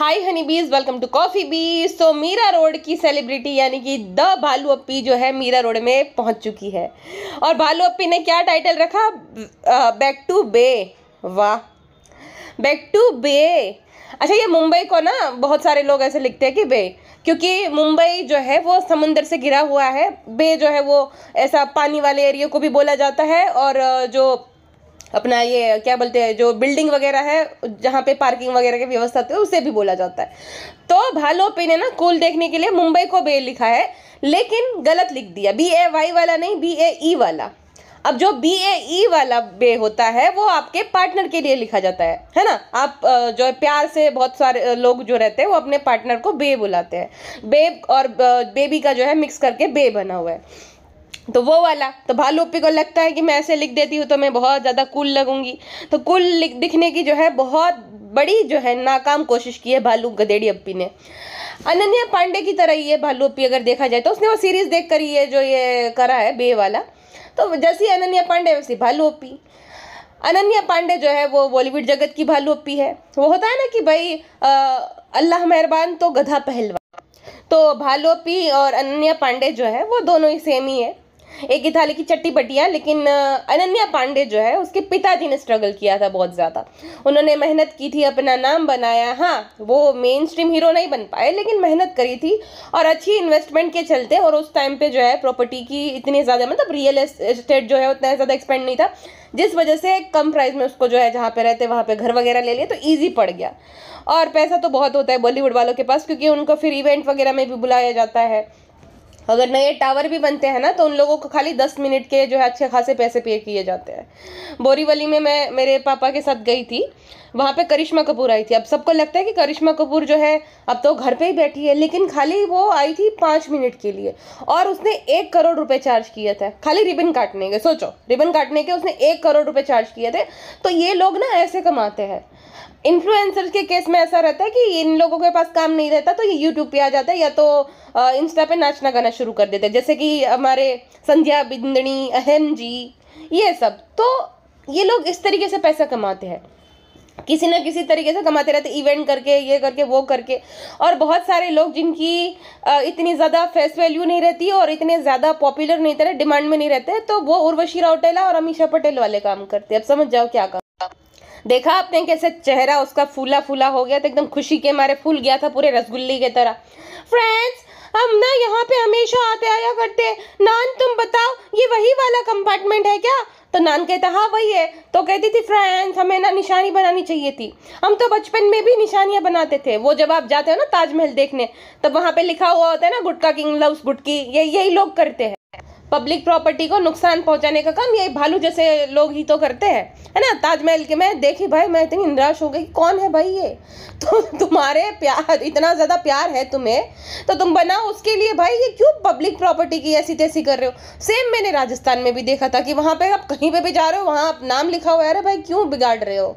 हाय हनी बीज welcome to coffee बीज तो मीरा रोड की सेलिब्रिटी यानी कि द भालू अप्पी जो है मीरा रोड में पहुंच चुकी है और भालू अप्पी ने क्या टाइटल रखा बैक टू बे वाह बैक टू बे अच्छा ये मुंबई को ना बहुत सारे लोग ऐसे लिखते हैं कि बे क्योंकि मुंबई जो है वो समुंदर से घिरा हुआ है बे जो है वो ऐसा पानी वाले एरिया को भी बोला जाता है और जो अपना ये क्या बोलते हैं जो बिल्डिंग वगैरह है जहाँ पे पार्किंग वगैरह की व्यवस्था होती है उसे भी बोला जाता है तो पे ने ना कुल देखने के लिए मुंबई को बे लिखा है लेकिन गलत लिख दिया बी ए वाई वाला नहीं बी ए ई वाला अब जो बी ए ई वाला बे होता है वो आपके पार्टनर के लिए लिखा जाता है है ना आप जो है प्यार से बहुत सारे लोग जो रहते हैं वो अपने पार्टनर को बे बुलाते हैं बेब और बेबी का जो है मिक्स करके बे बना हुआ है तो वो वाला तो भालू भालूपी को लगता है कि मैं ऐसे लिख देती हूँ तो मैं बहुत ज़्यादा कूल लगूंगी तो कूल दिखने की जो है बहुत बड़ी जो है नाकाम कोशिश की है भालू गदेड़ी अप्पी ने अनन्या पांडे की तरह ये भालू अप्पी अगर देखा जाए तो उसने वो सीरीज़ देख कर ये जो ये करा है बे वाला तो जैसी अनन्या पांडे वैसी भालू अप्पी अनन्या पांडे जो है वो बॉलीवुड जगत की भालू अप्पी है वो होता है ना कि भाई अल्लाह मेहरबान तो गधा पहलवान तो भालोपी और अनन्या पांडे जो है वो दोनों ही सेम ही है एक ही थाली की चट्टी बटिया लेकिन अनन्या पांडे जो है उसके पिताजी ने स्ट्रगल किया था बहुत ज़्यादा उन्होंने मेहनत की थी अपना नाम बनाया हाँ वो मेन स्ट्रीम हीरो नहीं बन पाए लेकिन मेहनत करी थी और अच्छी इन्वेस्टमेंट के चलते और उस टाइम पे जो है प्रॉपर्टी की इतनी ज़्यादा मतलब रियल एस्टेट जो है उतना ज़्यादा एक्सपेंड नहीं था जिस वजह से कम प्राइस में उसको जो है जहाँ पे रहते वहाँ पे घर वगैरह ले लिए तो ईजी पड़ गया और पैसा तो बहुत होता है बॉलीवुड वालों के पास क्योंकि उनको फिर इवेंट वगैरह में भी बुलाया जाता है अगर नए टावर भी बनते हैं ना तो उन लोगों को खाली दस मिनट के जो है अच्छे खासे पैसे पे किए जाते हैं बोरीवली में मैं मेरे पापा के साथ गई थी वहाँ पे करिश्मा कपूर आई थी अब सबको लगता है कि करिश्मा कपूर जो है अब तो घर पे ही बैठी है लेकिन खाली वो आई थी पाँच मिनट के लिए और उसने एक करोड़ रुपए चार्ज किया था खाली रिबन काटने के सोचो रिबन काटने के उसने एक करोड़ रुपए चार्ज किए थे तो ये लोग ना ऐसे कमाते हैं इन्फ्लुएंसर्स के केस में ऐसा रहता है कि इन लोगों के पास काम नहीं रहता तो ये यूट्यूब पे आ जाता है या तो इंस्टा पे नाचना गाना शुरू कर देते हैं जैसे कि हमारे संध्या बिंदनी अहम जी ये सब तो ये लोग इस तरीके से पैसा कमाते हैं किसी ना किसी तरीके से कमाते रहते इवेंट करके ये करके वो करके और बहुत सारे लोग जिनकी इतनी ज़्यादा फेस वैल्यू नहीं रहती और इतने ज़्यादा पॉपुलर नहीं रहते डिमांड में नहीं रहते तो वो उर्वशी रावटेला और अमीशा पटेल वाले काम करते अब समझ जाओ क्या काम देखा आपने कैसे चेहरा उसका फूला फूला हो गया था तो एकदम खुशी के मारे फूल गया था पूरे रसगुल्ले की तरह फ्रेंड्स हम ना यहाँ पे हमेशा आते आया करते नान तुम बताओ ये वही वाला कंपार्टमेंट है क्या तो नान कहता हाँ वही है तो कहती थी फ्रेंड्स हमें ना निशानी बनानी चाहिए थी हम तो बचपन में भी निशानियाँ बनाते थे वो जब आप जाते हो ना ताजमहल देखने तब वहाँ पे लिखा हुआ होता है ना गुटका किंग लव्स गुटकी ये यही लोग करते हैं पब्लिक प्रॉपर्टी को नुकसान पहुंचाने का काम ये भालू जैसे लोग ही तो करते हैं है ना ताजमहल के मैं देखी भाई मैं इतनी निराश हो गई कौन है भाई ये तो तुम्हारे प्यार इतना ज़्यादा प्यार है तुम्हें तो तुम बनाओ उसके लिए भाई ये क्यों पब्लिक प्रॉपर्टी की ऐसी तैसी कर रहे हो सेम मैंने राजस्थान में भी देखा था कि वहाँ पर आप कहीं पर भी जा रहे हो वहाँ आप नाम लिखा हुआ है अरे भाई क्यों बिगाड़ रहे हो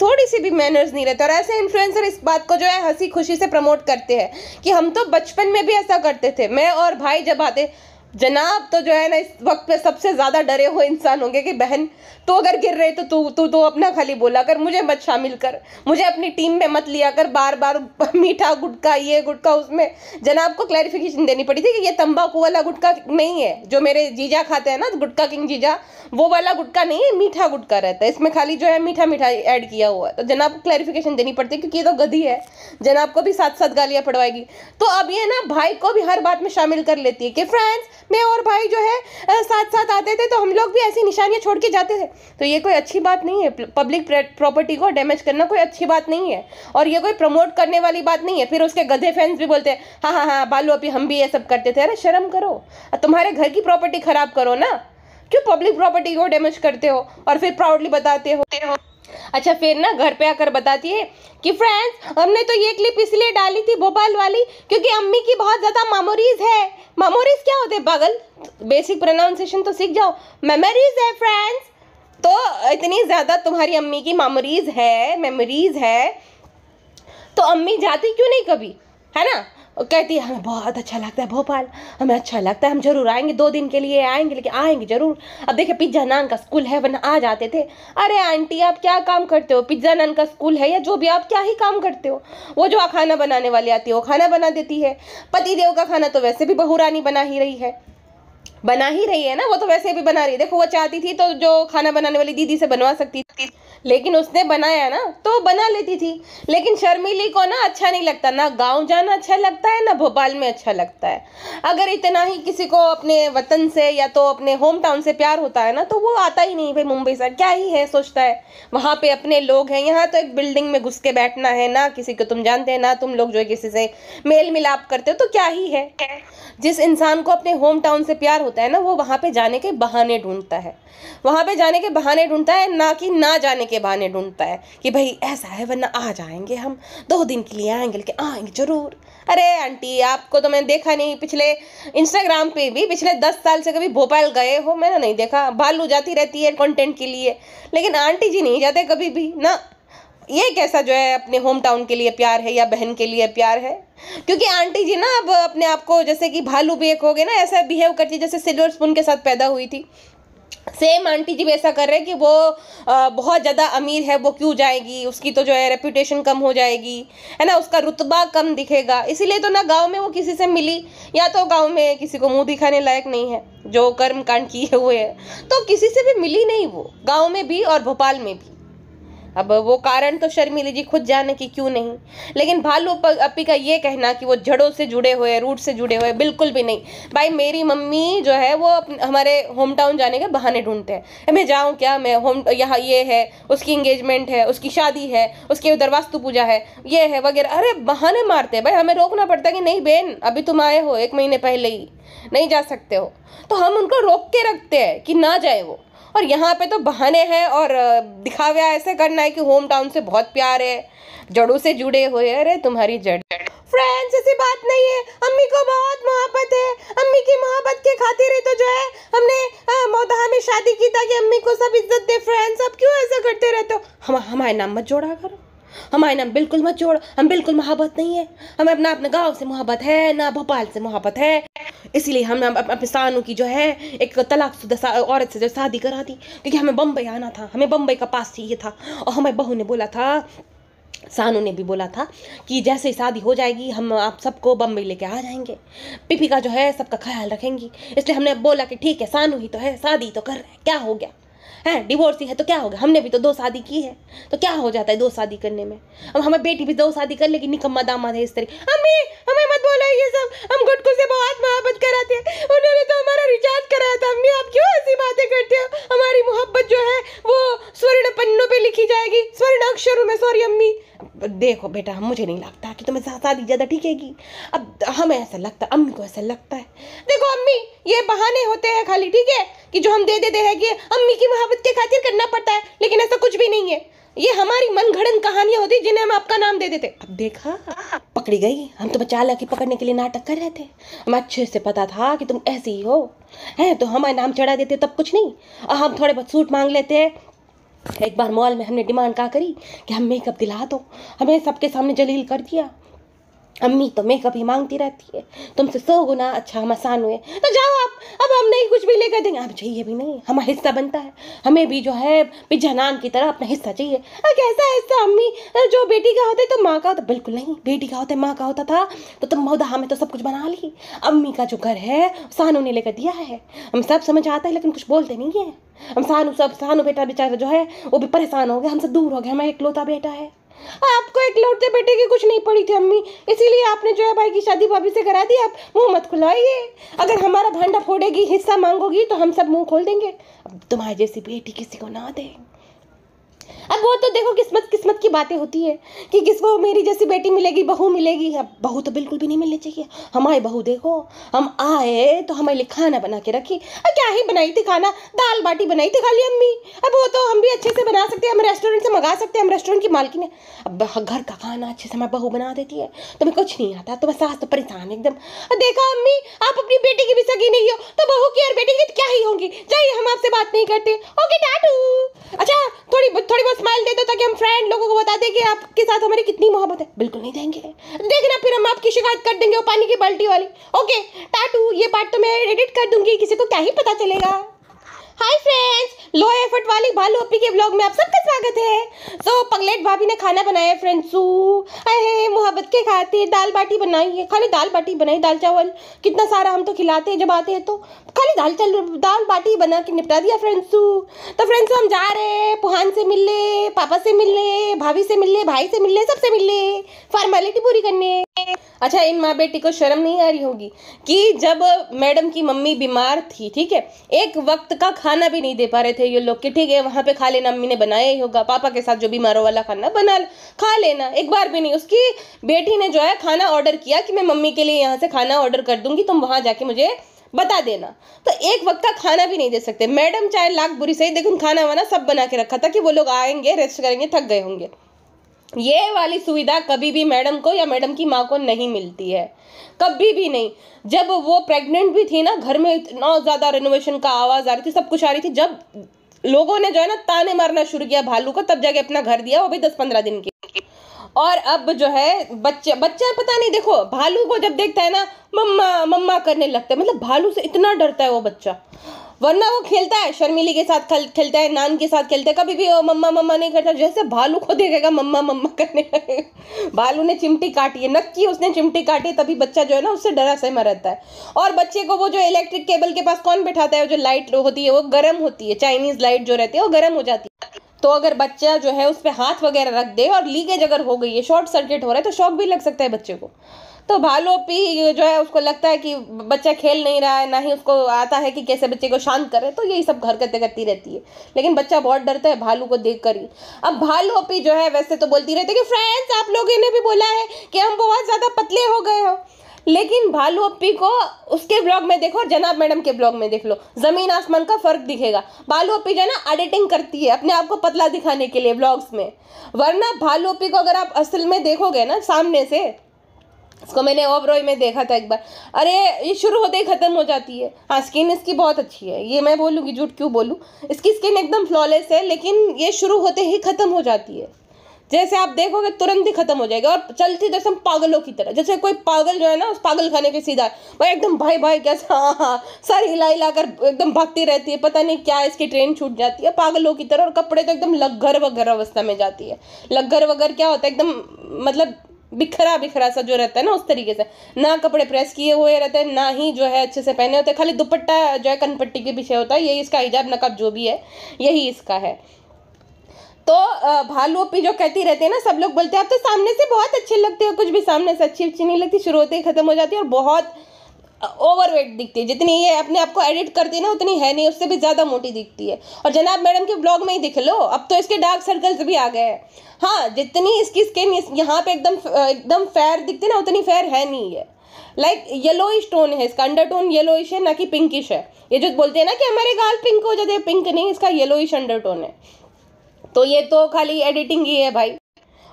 थोड़ी सी भी मैनर्स नहीं रहता और ऐसे इन्फ्लुएंसर इस बात को जो है हंसी खुशी से प्रमोट करते हैं कि हम तो बचपन में भी ऐसा करते थे मैं और भाई जब आते जनाब तो जो है ना इस वक्त पे सबसे ज़्यादा डरे हुए इंसान होंगे कि बहन तो अगर गिर रहे तो तू तू तो अपना खाली बोला कर मुझे मत शामिल कर मुझे अपनी टीम में मत लिया कर बार बार मीठा गुटका ये गुटका उसमें जनाब को क्लैरिफिकेशन देनी पड़ी थी कि ये तंबाकू वाला गुटका नहीं है जो मेरे जीजा खाते हैं ना गुटका किंग जीजा वो वाला गुटका नहीं है मीठा गुटका रहता है इसमें खाली जो है मीठा मीठा ऐड किया हुआ है तो जनाब को क्लैरिफिकेशन देनी पड़ती है क्योंकि ये तो गधी है जनाब को भी साथ साथ गालियाँ पड़वाएगी तो अब ये ना भाई को भी हर बात में शामिल कर लेती है कि फ्रेंड्स मैं और भाई जो है साथ साथ आते थे तो हम लोग भी ऐसी निशानियाँ छोड़ के जाते थे तो ये कोई अच्छी बात नहीं है पब्लिक प्रॉपर्टी को डैमेज करना कोई अच्छी बात नहीं है और ये कोई प्रमोट करने वाली बात नहीं है फिर उसके गधे फैंस भी बोलते हैं हाँ हाँ हाँ बालू अभी हम भी ये सब करते थे अरे शर्म करो तुम्हारे घर की प्रॉपर्टी खराब करो ना क्यों पब्लिक प्रॉपर्टी को डैमेज करते हो और फिर प्राउडली बताते होते हो अच्छा फिर ना घर पे आकर बताती है कि फ्रेंड्स हमने तो ये क्लिप इसलिए डाली थी भोपाल वाली क्योंकि अम्मी की बहुत ज़्यादा मेमोरीज है मेमोरीज क्या होते पागल बेसिक प्रोनाउंसिएशन तो सीख जाओ मेमोरीज है फ्रेंड्स तो इतनी ज़्यादा तुम्हारी अम्मी की मेमोरीज है मेमोरीज है तो अम्मी जाती क्यों नहीं कभी है ना कहती है हमें बहुत अच्छा लगता है भोपाल हमें अच्छा लगता है हम जरूर आएंगे दो दिन के लिए आएंगे लेकिन आएंगे जरूर अब देखिए पिज्जा नान का स्कूल है वरना आ जाते थे अरे आंटी आप क्या काम करते हो पिज्जा नान का स्कूल है या जो भी आप क्या ही काम करते हो वो जो खाना बनाने वाली आती है वो खाना बना देती है पतिदेव का खाना तो वैसे भी बहुरानी बना ही रही है बना ही रही है ना वो तो वैसे भी बना रही है देखो वो चाहती थी तो जो खाना बनाने वाली दीदी से बनवा सकती थी लेकिन उसने बनाया ना तो बना लेती थी लेकिन शर्मिली को ना अच्छा नहीं लगता ना गांव जाना अच्छा लगता है ना भोपाल में अच्छा लगता है अगर इतना ही किसी को अपने वतन से या तो अपने होम टाउन से प्यार होता है ना तो वो आता ही नहीं भाई मुंबई से क्या ही है सोचता है वहाँ पे अपने लोग हैं यहाँ तो एक बिल्डिंग में घुस के बैठना है ना किसी को तुम जानते हैं ना तुम लोग जो है किसी से मेल मिलाप करते हो तो क्या ही है जिस इंसान को अपने होम टाउन से प्यार होता है ना वो वहाँ पे जाने के बहाने ढूंढता है वहाँ पे जाने के बहाने ढूंढता है ना कि ना जाने के बहाने ढूंढता है कि भाई ऐसा है वरना आ जाएंगे हम दो दिन के लिए आएंगे लेकिन आएंगे ज़रूर अरे आंटी आपको तो मैंने देखा नहीं पिछले इंस्टाग्राम पे भी पिछले दस साल से कभी भोपाल गए हो मैंने नहीं देखा भालू जाती रहती है कॉन्टेंट के लिए लेकिन आंटी जी नहीं जाते कभी भी ना ये कैसा जो है अपने होम टाउन के लिए प्यार है या बहन के लिए प्यार है क्योंकि आंटी जी ना अब अपने आप को जैसे कि भालू भी एक हो गए ना ऐसा बिहेव करती है जैसे सिल्वर स्पून के साथ पैदा हुई थी सेम आंटी जी भी ऐसा कर रहे हैं कि वो आ, बहुत ज़्यादा अमीर है वो क्यों जाएगी उसकी तो जो है रेपूटेशन कम हो जाएगी है ना उसका रुतबा कम दिखेगा इसीलिए तो ना गांव में वो किसी से मिली या तो गांव में किसी को मुंह दिखाने लायक नहीं है जो कर्म कांड किए हुए हैं तो किसी से भी मिली नहीं वो गाँव में भी और भोपाल में भी अब वो कारण तो शर्मिली जी खुद जाने की क्यों नहीं लेकिन भालू अपी का ये कहना कि वो जड़ों से जुड़े हुए रूट से जुड़े हुए बिल्कुल भी नहीं भाई मेरी मम्मी जो है वो हमारे होम टाउन जाने के बहाने ढूंढते हैं मैं जाऊँ क्या मैं होम यहाँ ये है उसकी इंगेजमेंट है उसकी शादी है उसकी दरवास्तु पूजा है ये है वगैरह अरे बहाने मारते हैं भाई हमें रोकना पड़ता है कि नहीं बहन अभी तुम आए हो एक महीने पहले ही नहीं जा सकते हो तो हम उनको रोक के रखते हैं कि ना जाए वो और यहाँ पे तो बहाने हैं और दिखावा ऐसे करना है कि होम टाउन से बहुत प्यार है जड़ों से जुड़े हुए अरे तुम्हारी जड़ फ्रेंड्स ऐसी बात नहीं है अम्मी को बहुत मोहब्बत है अम्मी की मोहब्बत के खातिर ही तो जो है हमने मोदा में शादी की ताकि अम्मी को सब इज्जत दे फ्रेंड्स अब क्यों ऐसा करते रहते हो हम हमारे नाम मत जोड़ा करो हमारे नाम बिल्कुल मत छोड़ हम बिल्कुल मोहब्बत नहीं है हमें अपना अपने गांव से मोहब्बत है ना भोपाल से मोहब्बत है इसीलिए हम अपने सानू की जो है एक तलाक औरत से जो शादी करा दी क्योंकि हमें बम्बई आना था हमें बम्बई का पास चाहिए था और हमारी बहू ने बोला था सानू ने भी बोला था कि जैसे ही शादी हो जाएगी हम आप सबको बम्बई लेके आ जाएंगे पिपी का जो है सबका ख्याल रखेंगी इसलिए हमने बोला कि ठीक है सानू ही तो है शादी तो कर रहे क्या हो गया है डिवोर्स है तो क्या होगा हमने भी तो दो शादी की है तो क्या हो जाता है दो शादी करने में अब हमें बेटी भी दो शादी कर लेगी निकम्मा दामाद है इस तरह अम्मी हमें मत बोलो ये सब हम गुटकू से बहुत मोहब्बत कराते हैं उन्होंने तो हमारा रिचार्ज कराया था अम्मी आप क्यों ऐसी बातें करते हो हमारी मोहब्बत जो है वो स्वर्ण पन्नों पर लिखी जाएगी स्वर्ण अक्षरों में सॉरी अम्मी देखो बेटा मुझे नहीं लगता कि तुम्हें शादी ज़्यादा टिकेगी अब हमें ऐसा लगता अम्मी को ऐसा लगता है देखो अम्मी ये बहाने होते हैं खाली ठीक है कि जो हम दे देते हैं कि अम्मी की मोहब्बत मदद के खातिर करना पड़ता है लेकिन ऐसा कुछ भी नहीं है ये हमारी मन घड़न कहानियां होती जिन्हें हम आपका नाम दे देते अब देखा पकड़ी गई हम तो बचा की पकड़ने के लिए नाटक कर रहे थे हमें अच्छे से पता था कि तुम ऐसी ही हो हैं तो हमारे नाम चढ़ा देते तब कुछ नहीं और हम थोड़े बहुत सूट मांग लेते हैं एक बार मॉल में हमने डिमांड कहा करी कि हम मेकअप दिला दो हमें सबके सामने जलील कर दिया अम्मी तो मेकअप ही मांगती रहती है तुमसे सौ गुना अच्छा हम आसान हुए तो जाओ आप अब हम नहीं कुछ भी लेकर देंगे आप चाहिए भी नहीं हमारा हिस्सा बनता है हमें भी जो है नान की तरह अपना हिस्सा चाहिए अरे कैसा हिस्सा अम्मी जो बेटी का होता है तो माँ का होता बिल्कुल नहीं बेटी का होता है माँ का होता था तो तुम मौदा हमें तो सब कुछ बना ली अम्मी का जो घर है सानू ने लेकर दिया है हम सब समझ आता है लेकिन कुछ बोलते नहीं है हम सानू सब सानू बेटा बेचारा जो है वो भी परेशान हो गया हमसे दूर हो गया हमारा इकलौता बेटा है आपको एक लौटते बेटे की कुछ नहीं पड़ी थी अम्मी इसीलिए आपने जो है भाई की शादी भाभी से करा दी आप मुंह मत खुलाइए अगर हमारा भांडा फोड़ेगी हिस्सा मांगोगी तो हम सब मुंह खोल देंगे अब तुम्हारी जैसी बेटी किसी को ना दे अब वो तो देखो किस्मत किस्मत की बातें होती है कि किसको मेरी जैसी बेटी मिलेगी बहू मिलेगी अब बहू तो बिल्कुल भी नहीं मिलनी चाहिए हमारी बहू देखो हम आए तो हमारे लिए खाना बना के रखी अब क्या ही बनाई थी खाना दाल बाटी बनाई थी खाली अम्मी अब वो तो हम भी अच्छे से बना सकते हैं हम रेस्टोरेंट से मंगा सकते हैं हम रेस्टोरेंट की मालकिन है अब घर का खाना अच्छे से हमारी बहू बना देती है तुम्हें कुछ नहीं आता तो मैं सास तो परेशान एकदम देखा अम्मी आप अपनी बेटी की भी सगी नहीं हो तो बहू की और बेटी की तो क्या ही होंगी चाहिए हम आपसे बात नहीं करते ओके डाटू अच्छा थोड़ी थोड़ी बहुत स्माइल दे दो ताकि हम फ्रेंड लोगों को बता दें कि आपके साथ हमारी कितनी मोहब्बत है बिल्कुल नहीं देंगे देखना फिर हम आपकी शिकायत कर देंगे वो पानी की बाल्टी वाली ओके टाटू ये पार्ट तो मैं एडिट कर दूंगी किसी को क्या ही पता चलेगा हाय फ्रेंड्स लो एफर्ट वाली भालू अपी के ब्लॉग में आप सबका स्वागत है तो पगलेट भाभी ने खाना बनाया फ्रेंड्स अरे मोहब्बत के खाते दाल बाटी बनाई है खाली दाल बाटी बनाई दाल चावल कितना सारा हम तो खिलाते हैं जब आते हैं तो खाली दाल चावल दाल बाटी बना के निपटा दिया फ्रेंड्स तो फ्रेंड्स हम जा रहे हैं पुहान से मिल पापा से मिल भाभी से मिल भाई से मिलने सबसे मिलने फॉर्मेलिटी पूरी करने अच्छा इन माँ बेटी को शर्म नहीं आ रही होगी कि जब मैडम की मम्मी बीमार थी ठीक है एक वक्त का खाना भी नहीं दे पा रहे थे ये लोग कि ठीक है वहाँ पे खा लेना मम्मी ने बनाया नहीं होगा पापा के साथ जो भी मारो वाला खाना बना खा लेना एक बार भी नहीं उसकी बेटी ने जो है खाना ऑर्डर किया कि मैं मम्मी के लिए यहाँ से खाना ऑर्डर कर दूंगी तुम वहां जाके मुझे बता देना तो एक वक्त का खाना भी नहीं दे सकते मैडम चाहे लाख बुरी सही देखो खाना वाना सब बना के रखा था कि वो लोग आएंगे रेस्ट करेंगे थक गए होंगे ये वाली सुविधा कभी भी मैडम को या मैडम की माँ को नहीं मिलती है कभी भी नहीं जब वो प्रेग्नेंट भी थी ना घर में इतना ज़्यादा रेनोवेशन का आवाज़ आ रही थी सब कुछ आ रही थी जब लोगों ने जो है ना ताने मारना शुरू किया भालू को तब जाके अपना घर दिया वो भी दस पंद्रह दिन की और अब जो है बच्चे बच्चा पता नहीं देखो भालू को जब देखता है ना मम्मा मम्मा करने लगता है मतलब भालू से इतना डरता है वो बच्चा वरना वो खेलता है शर्मिली के साथ खेल, खेलता है नान के साथ खेलता है कभी भी मम्मा मम्मा नहीं करता जैसे भालू को देखेगा मम्मा मम्मा करने भालू ने चिमटी काटी है नक्की उसने चिमटी काटी तभी बच्चा जो है ना उससे डरा सहमा रहता है और बच्चे को वो जो इलेक्ट्रिक केबल के पास कौन बैठाता है जो लाइट होती है वो गर्म होती है चाइनीज लाइट जो रहती है वो गर्म हो जाती है तो अगर बच्चा जो है उस पर हाथ वगैरह रख दे और लीकेज अगर हो गई है शॉर्ट सर्किट हो रहा है तो शॉक भी लग सकता है बच्चे को तो पी जो है उसको लगता है कि बच्चा खेल नहीं रहा है ना ही उसको आता है कि कैसे बच्चे को शांत करे तो यही सब घर करते करती रहती है लेकिन बच्चा बहुत डरता है भालू को देख कर ही अब पी जो है वैसे तो बोलती रहती है कि फ्रेंड्स आप लोगों ने भी बोला है कि हम बहुत ज़्यादा पतले हो गए हो लेकिन भालू अप्पी को उसके ब्लॉग में देखो और जनाब मैडम के ब्लॉग में देख लो ज़मीन आसमान का फ़र्क दिखेगा भालू अप्पी जो है ना एडिटिंग करती है अपने आप को पतला दिखाने के लिए ब्लॉग्स में वरना भालू अप्पी को अगर आप असल में देखोगे ना सामने से इसको मैंने ओबरॉय में देखा था एक बार अरे ये शुरू होते ही ख़त्म हो जाती है हाँ स्किन इसकी बहुत अच्छी है ये मैं बोलूँगी झूठ क्यों बोलूँ इसकी स्किन एकदम फ्लॉलेस है लेकिन ये शुरू होते ही ख़त्म हो जाती है जैसे आप देखोगे तुरंत ही खत्म हो जाएगा और चलती जैसे तो हम पागलों की तरह जैसे कोई पागल जो है ना उस पागल खाने के सीधा भाई एकदम भाई भाई कैसे हाँ हाँ सर हिला हिला कर एकदम भागती रहती है पता नहीं क्या इसकी ट्रेन छूट जाती है पागलों की तरह और कपड़े तो एकदम लग्घर वगैरह अवस्था में जाती है लग्घर वगैरह क्या होता है एकदम मतलब बिखरा बिखरा सा जो रहता है ना उस तरीके से ना कपड़े प्रेस किए हुए रहते हैं ना ही जो है अच्छे से पहने होते हैं खाली दुपट्टा जो है कनपट्टी के पीछे होता है यही इसका हिजाब नकाब जो भी है यही इसका है तो भालू अपी जो कहती रहती है ना सब लोग बोलते हैं आप तो सामने से बहुत अच्छे लगते हो कुछ भी सामने से अच्छी अच्छी नहीं लगती शुरू होते ही खत्म हो जाती है और बहुत ओवरवेट दिखती है जितनी ये अपने आप को एडिट करती है ना उतनी है नहीं उससे भी ज़्यादा मोटी दिखती है और जनाब मैडम के ब्लॉग में ही दिख लो अब तो इसके डार्क सर्कल्स भी आ गए हैं हाँ जितनी इसकी स्किन यहाँ पे एकदम एकदम फेयर दिखती है ना उतनी फेयर है नहीं है लाइक येलो टोन है इसका अंडर टोन येलोइश है ना कि पिंकिश है ये जो बोलते हैं ना कि हमारे गाल पिंक हो जाते हैं पिंक नहीं इसका येलो अंडर टोन है तो ये तो खाली एडिटिंग ही है भाई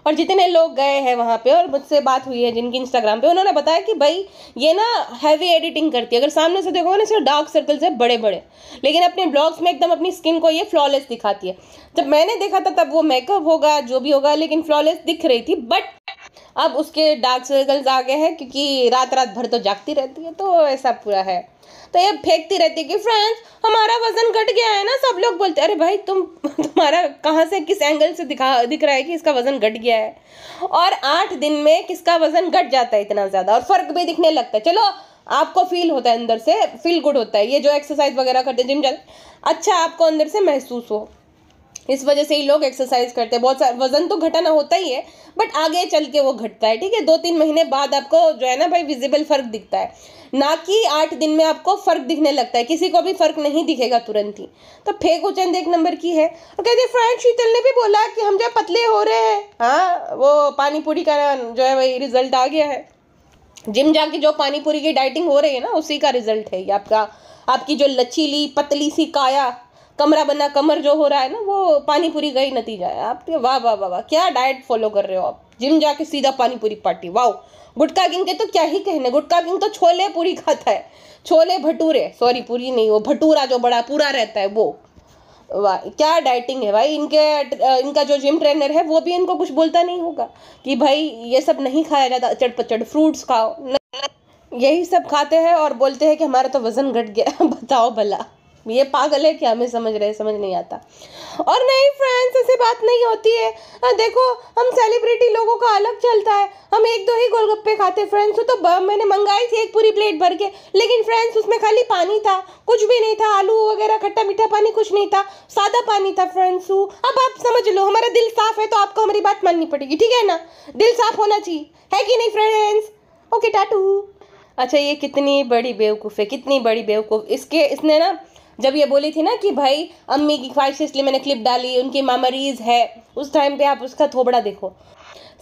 और जितने लोग गए हैं वहाँ पे और मुझसे बात हुई है जिनकी इंस्टाग्राम पे उन्होंने बताया कि भाई ये ना हैवी एडिटिंग करती है अगर सामने से देखोगे ना सिर्फ डार्क सर्कल्स है बड़े बड़े लेकिन अपने ब्लॉग्स में एकदम अपनी स्किन को ये फ्लॉलेस दिखाती है जब मैंने देखा था तब वो मेकअप होगा जो भी होगा लेकिन फ्लॉलेस दिख रही थी बट अब उसके डार्क सर्कल्स आ गए हैं क्योंकि रात रात भर तो जागती रहती है तो ऐसा पूरा है तो ये फेंकती रहती है कि फ्रेंड्स हमारा वजन घट गया है ना सब लोग बोलते अरे भाई तुम तुम्हारा कहाँ से किस एंगल से दिखा दिख रहा है कि इसका वजन घट गया है और आठ दिन में किसका वजन घट जाता है इतना ज़्यादा और फर्क भी दिखने लगता है चलो आपको फील होता है अंदर से फील गुड होता है ये जो एक्सरसाइज वगैरह करते हैं जिम जाते अच्छा आपको अंदर से महसूस हो इस वजह से ही लोग एक्सरसाइज करते हैं बहुत सारा वजन तो घटाना होता ही है बट आगे चल के वो घटता है ठीक है दो तीन महीने बाद आपको जो है ना भाई विजिबल फर्क दिखता है ना कि आठ दिन में आपको फर्क दिखने लगता है किसी को भी फर्क नहीं दिखेगा तुरंत ही तो फेक चंद एक नंबर की है और कहते फ्रेंड शीतल ने भी बोला कि हम जो पतले हो रहे हैं हाँ वो पानी पूरी का जो है वही रिजल्ट आ गया है जिम जाके जो पानी पूरी की डाइटिंग हो रही है ना उसी का रिजल्ट है ये आपका आपकी जो लचीली पतली सी काया कमरा बना कमर जो हो रहा है ना वो पानी पूरी का ही नतीजा है आप वाह वाह वाह वाह क्या डाइट फॉलो कर रहे हो आप जिम जाके सीधा पानी पूरी पार्टी वाह गुटका किंग के तो क्या ही कहने गुटका किंग तो छोले पूरी खाता है छोले भटूरे सॉरी पूरी नहीं वो भटूरा जो बड़ा पूरा रहता है वो वाह क्या डाइटिंग है भाई इनके इनका जो जिम ट्रेनर है वो भी इनको कुछ बोलता नहीं होगा कि भाई ये सब नहीं खाया जाता चट पचट फ्रूट्स खाओ यही सब खाते हैं और बोलते हैं कि हमारा तो वज़न घट गया बताओ भला ये पागल है क्या हमें समझ रहे समझ नहीं आता और नहीं फ्रेंड्स ऐसे बात नहीं होती है आ, देखो हम सेलिब्रिटी लोगों का अलग चलता है हम एक दो ही गोलगप्पे खाते फ्रेंड्स तो मैंने मंगाई थी एक पूरी प्लेट भर के लेकिन फ्रेंड्स उसमें खाली पानी था कुछ भी नहीं था आलू वगैरह खट्टा मीठा पानी कुछ नहीं था सादा पानी था फ्रेंड्स अब आप समझ लो हमारा दिल साफ है तो आपको हमारी बात माननी पड़ेगी ठीक है ना दिल साफ होना चाहिए है कि नहीं फ्रेंड्स ओके टाटू अच्छा ये कितनी बड़ी बेवकूफ़ है कितनी बड़ी बेवकूफ़ इसके इसने ना जब ये बोली थी ना कि भाई अम्मी की ख्वाहिश इसलिए मैंने क्लिप डाली उनकी मेमोरीज है उस टाइम पे आप उसका थोबड़ा देखो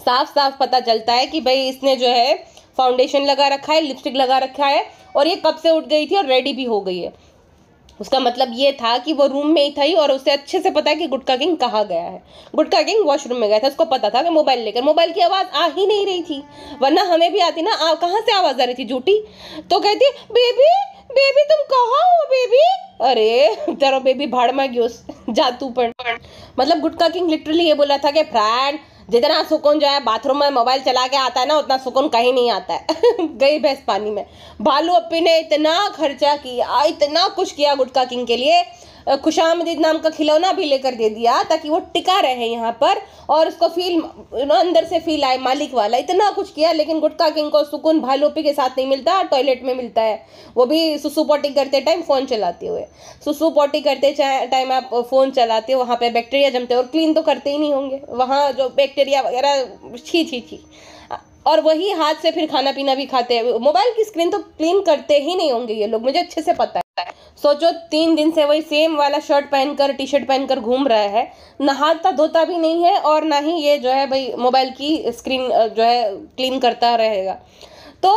साफ साफ पता चलता है कि भाई इसने जो है फाउंडेशन लगा रखा है लिपस्टिक लगा रखा है और ये कब से उठ गई थी और रेडी भी हो गई है उसका मतलब ये था कि वो रूम में ही ही और उसे अच्छे से पता है कि गुटका किंग कहाँ गया है गुटका किंग वॉशरूम में गया था उसको पता था कि मोबाइल लेकर मोबाइल की आवाज़ आ ही नहीं रही थी वरना हमें भी आती ना कहाँ से आवाज़ आ रही थी झूठी तो कहती बेबी हो बेबी अरे બેબી बेबी भाड़ में गयो जा तू પણ मतलब गुटका किंग लिटरली ये बोला था कि फ्रेंड जितना सुकून जो है बाथरूम में मोबाइल चला के आता है ना उतना सुकून कहीं नहीं आता है गई भैंस पानी में भालू अपी ने इतना खर्चा किया इतना कुछ किया गुटका किंग के लिए खुशामदीद नाम का खिलौना भी लेकर दे दिया ताकि वो टिका रहे यहाँ पर और उसको फील अंदर से फील आए मालिक वाला इतना कुछ किया लेकिन गुटका किंग को सुकून भालूपी के साथ नहीं मिलता टॉयलेट में मिलता है वो भी सुसु पोटी करते टाइम फ़ोन चलाते हुए सुसु पोटी करते टाइम आप फ़ोन चलाते हो वहाँ पर बैक्टीरिया जमते और क्लीन तो करते ही नहीं होंगे वहाँ जो बैक्टीरिया वगैरह छी छी छी और वही हाथ से फिर खाना पीना भी खाते हैं मोबाइल की स्क्रीन तो क्लीन करते ही नहीं होंगे ये लोग मुझे अच्छे से पता है सोचो तीन दिन से वही सेम वाला शर्ट पहनकर टी शर्ट पहनकर घूम रहा है नहाता धोता भी नहीं है और ना ही ये जो है भाई मोबाइल की स्क्रीन जो है क्लीन करता रहेगा तो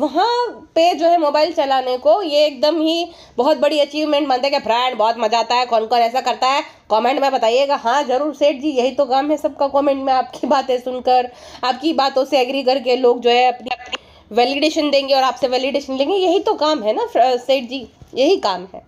वहाँ पे जो है मोबाइल चलाने को ये एकदम ही बहुत बड़ी अचीवमेंट मानते हैं कि फ्रेंड बहुत मज़ा आता है कौन कौन ऐसा करता है कमेंट में बताइएगा हाँ ज़रूर सेठ जी यही तो काम है सबका कमेंट में आपकी बातें सुनकर आपकी बातों से एग्री करके लोग जो है अपनी वैलिडेशन देंगे और आपसे वैलिडेशन लेंगे यही तो काम है ना सेठ जी यही काम है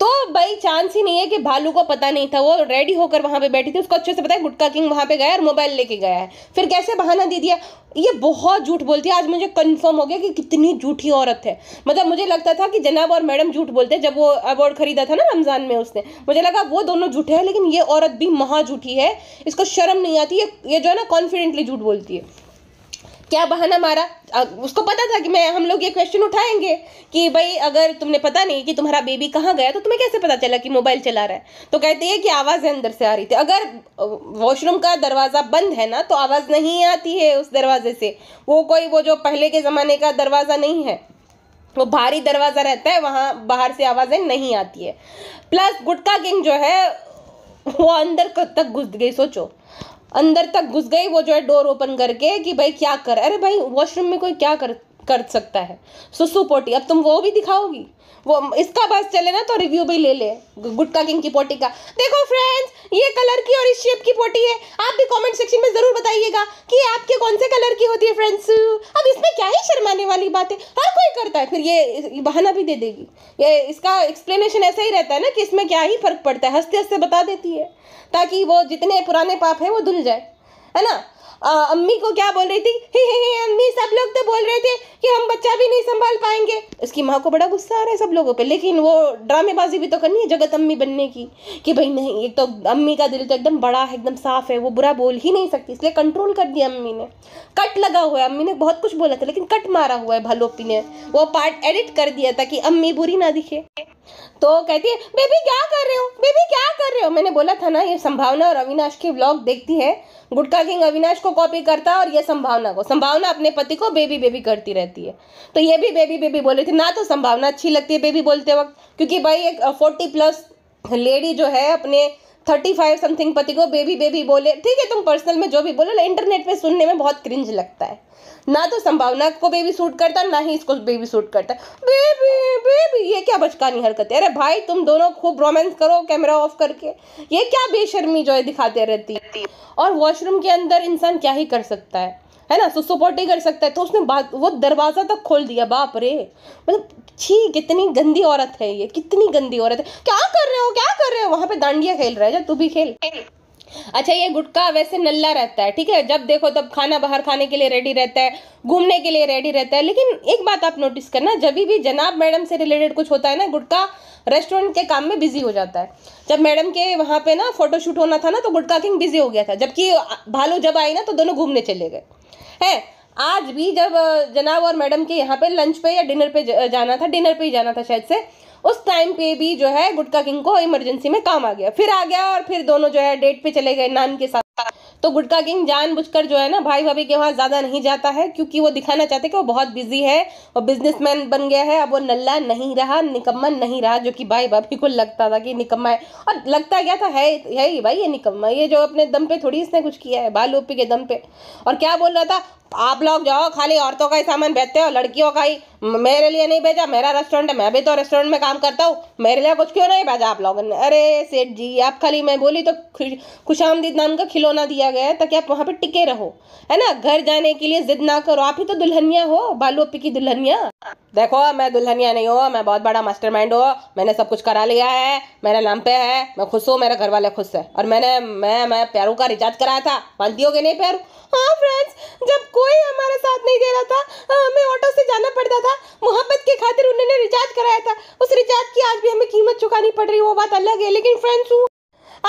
तो भाई चांस ही नहीं है कि भालू को पता नहीं था वो रेडी होकर वहाँ पे बैठी थी उसको अच्छे से पता है गुटका किंग वहाँ पे गया और मोबाइल लेके गया है फिर कैसे बहाना दे दिया ये बहुत झूठ बोलती है आज मुझे कंफर्म हो गया कि कितनी झूठी औरत है मतलब मुझे लगता था कि जनाब और मैडम झूठ बोलते हैं जब वो अवार्ड खरीदा था ना रमज़ान में उसने मुझे लगा वो दोनों झूठे हैं लेकिन ये औरत भी महा झूठी है इसको शर्म नहीं आती ये ये जो है ना कॉन्फिडेंटली झूठ बोलती है क्या बहाना मारा उसको पता था कि मैं हम लोग ये क्वेश्चन उठाएंगे कि भाई अगर तुमने पता नहीं कि तुम्हारा बेबी कहाँ गया तो तुम्हें कैसे पता चला कि मोबाइल चला रहा है तो कहते हैं कि आवाज़ अंदर से आ रही थी अगर वॉशरूम का दरवाज़ा बंद है ना तो आवाज़ नहीं आती है उस दरवाजे से वो कोई वो जो पहले के ज़माने का दरवाज़ा नहीं है वो भारी दरवाज़ा रहता है वहाँ बाहर से आवाज़ें नहीं आती है प्लस गुटका किंग जो है वो अंदर तक घुस गई सोचो अंदर तक घुस गई वो जो है डोर ओपन करके कि भाई क्या कर अरे भाई वॉशरूम में कोई क्या कर कर सकता है सुसु पोटी अब तुम वो भी दिखाओगी वो इसका बस चले ना तो रिव्यू भी ले ले गुटका किंग की पोटी का देखो फ्रेंड्स ये कलर की और इस शेप की पोटी है आप भी कमेंट सेक्शन में ज़रूर बताइएगा कि आपके कौन से कलर की होती है फ्रेंड्स अब इसमें क्या ही शर्माने वाली बात है हर कोई करता है फिर ये बहाना भी दे देगी ये इसका एक्सप्लेनेशन ऐसा ही रहता है ना कि इसमें क्या ही फ़र्क पड़ता है हंसते हंसते बता देती है ताकि वो जितने पुराने पाप हैं वो धुल जाए है ना आ, अम्मी को क्या बोल रही थी हे हे हे अम्मी सब लोग तो बोल रहे थे कि हम बच्चा भी नहीं संभाल पाएंगे उसकी माँ को बड़ा गुस्सा आ रहा है सब लोगों पे लेकिन वो ड्रामेबाजी भी तो करनी है जगत अम्मी बनने की कि भाई नहीं एक तो अम्मी का दिल तो एकदम बड़ा है एकदम साफ है वो बुरा बोल ही नहीं सकती इसलिए कंट्रोल कर दिया अम्मी ने कट लगा हुआ है अम्मी ने बहुत कुछ बोला था लेकिन कट मारा हुआ है भलोपी ने वो पार्ट एडिट कर दिया ताकि अम्मी बुरी ना दिखे तो कहती है बेबी क्या कर रहे हो बेबी क्या कर रहे हो मैंने बोला था ना ये संभावना और अविनाश के ब्लॉग देखती है गुटका किंग अविनाश को कॉपी करता है और ये संभावना को संभावना अपने पति को बेबी बेबी करती रहती है तो ये भी बेबी बेबी बोल रही थी ना तो संभावना अच्छी लगती है बेबी बोलते वक्त क्योंकि भाई एक फोर्टी प्लस लेडी जो है अपने थर्टी फाइव समथिंग पति को बेबी बेबी बोले ठीक है तुम पर्सनल में जो भी बोलो इंटरनेट पे सुनने में बहुत क्रिंज लगता है ना तो संभावना को बेबी सूट करता ना ही इसको बेबी सूट करता बेबी बेबी ये क्या बचकानी हरकत है अरे भाई तुम दोनों खूब रोमांस करो कैमरा ऑफ करके ये क्या बेशर्मी जो है दिखाते रहती है और वॉशरूम के अंदर इंसान क्या ही कर सकता है है ना सुसुपोटी कर सकता है तो उसने बात वो दरवाज़ा तक तो खोल दिया बाप रे मतलब छी कितनी गंदी औरत है ये कितनी गंदी औरत है क्या कर रहे हो क्या कर रहे हो वहां पे दांडिया खेल रहा है जा तू भी खेल अच्छा ये गुटखा वैसे नल्ला रहता है ठीक है जब देखो तब खाना बाहर खाने के लिए रेडी रहता है घूमने के लिए रेडी रहता है लेकिन एक बात आप नोटिस करना जब भी जनाब मैडम से रिलेटेड कुछ होता है ना गुटका रेस्टोरेंट के काम में बिजी हो जाता है जब मैडम के वहाँ पे ना फोटोशूट होना था ना तो गुटका किंग बिजी हो गया था जबकि भालू जब आई ना तो दोनों घूमने चले गए है आज भी जब जनाब और मैडम के यहाँ पे लंच पे या डिनर पे जाना था डिनर पे ही जाना था शायद से उस टाइम पे भी जो है गुटका किंग को इमरजेंसी में काम आ गया फिर आ गया और फिर दोनों जो है डेट पे चले गए नान के साथ तो गुटका किंग जानबूझकर जो है ना भाई भाभी के वहाँ ज़्यादा नहीं जाता है क्योंकि वो दिखाना चाहते कि वो बहुत बिजी है और बिजनेसमैन बन गया है अब वो नल्ला नहीं रहा निकम्मा नहीं रहा जो कि भाई भाभी को लगता था कि निकम्मा है और लगता क्या था है है भाई ये निकम्मा ये जो अपने दम पे थोड़ी इसने कुछ किया है बाल के दम पे और क्या बोल रहा था आप लोग जाओ खाली औरतों का ही सामान बेचते हो लड़कियों का ही मेरे लिए नहीं भेजा मेरा रेस्टोरेंट है मैं भी तो रेस्टोरेंट में काम करता हूँ मेरे लिए कुछ क्यों नहीं भेजा आप लोगों ने अरे सेठ जी आप खाली मैं बोली तो खुश नाम का खिलौना दिया गया है ताकि आप वहाँ पर टिके रहो है ना घर जाने के लिए जिद ना करो आप ही तो दुल्हनिया हो बालू अपी की दुल्हनिया देखो मैं दुल्हनिया नहीं हूँ मैं बहुत बड़ा मास्टर माइंड हूँ मैंने सब कुछ करा लिया है मेरा नाम पे है मैं खुश हूँ मेरे घर वाले खुश है और मैंने मैं मैं पैरों का रिचार्ज कराया था मानती हो कि नहीं प्यारू हाँ फ्रेंड्स जब कोई हमारा साथ नहीं दे रहा था हमें ऑटो से जाना पड़ता था मोहब्बत के खातिर उन्होंने रिचार्ज कराया था उस रिचार्ज की आज भी हमें कीमत चुकानी पड़ रही वो बात अलग है लेकिन फ्रेंड्स हूँ